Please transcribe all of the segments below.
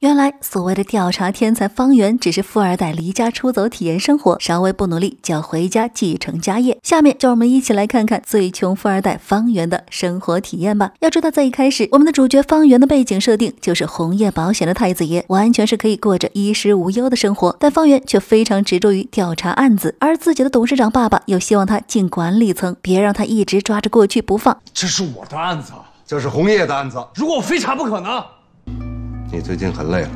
原来所谓的调查天才方圆，只是富二代离家出走体验生活，稍微不努力就要回家继承家业。下面就让我们一起来看看最穷富二代方圆的生活体验吧。要知道，在一开始，我们的主角方圆的背景设定就是红叶保险的太子爷，完全是可以过着衣食无忧的生活。但方圆却非常执着于调查案子，而自己的董事长爸爸又希望他进管理层，别让他一直抓着过去不放。这是我的案子，这是红叶的案子，如果非查不可呢？你最近很累了，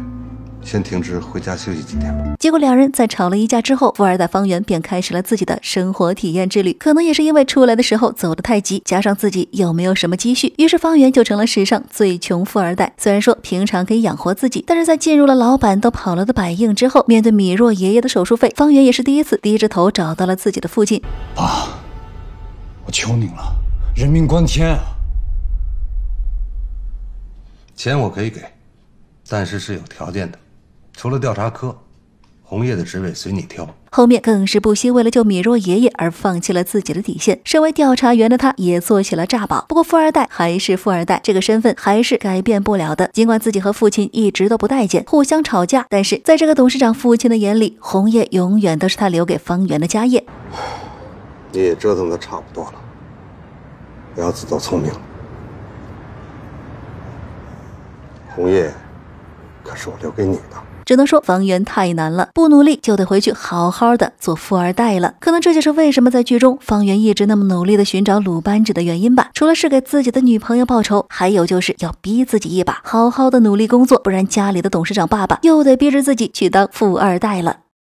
先停职回家休息几天吧。结果两人在吵了一架之后，富二代方圆便开始了自己的生活体验之旅。可能也是因为出来的时候走得太急，加上自己又没有什么积蓄，于是方圆就成了史上最穷富二代。虽然说平常可以养活自己，但是在进入了老板都跑了的百应之后，面对米若爷爷的手术费，方圆也是第一次低着头找到了自己的父亲：“爸，我求您了，人命关天啊！钱我可以给。”暂时是有条件的，除了调查科，红叶的职位随你挑。后面更是不惜为了救米若爷爷而放弃了自己的底线。身为调查员的他，也做起了诈宝。不过富二代还是富二代，这个身份还是改变不了的。尽管自己和父亲一直都不待见，互相吵架，但是在这个董事长父亲的眼里，红叶永远都是他留给方圆的家业。你也折腾的差不多了，不要自作聪明红叶。是我留给你的，只能说方圆太难了，不努力就得回去好好的做富二代了。可能这就是为什么在剧中方圆一直那么努力的寻找鲁班纸的原因吧。除了是给自己的女朋友报仇，还有就是要逼自己一把，好好的努力工作，不然家里的董事长爸爸又得逼着自己去当富二代了。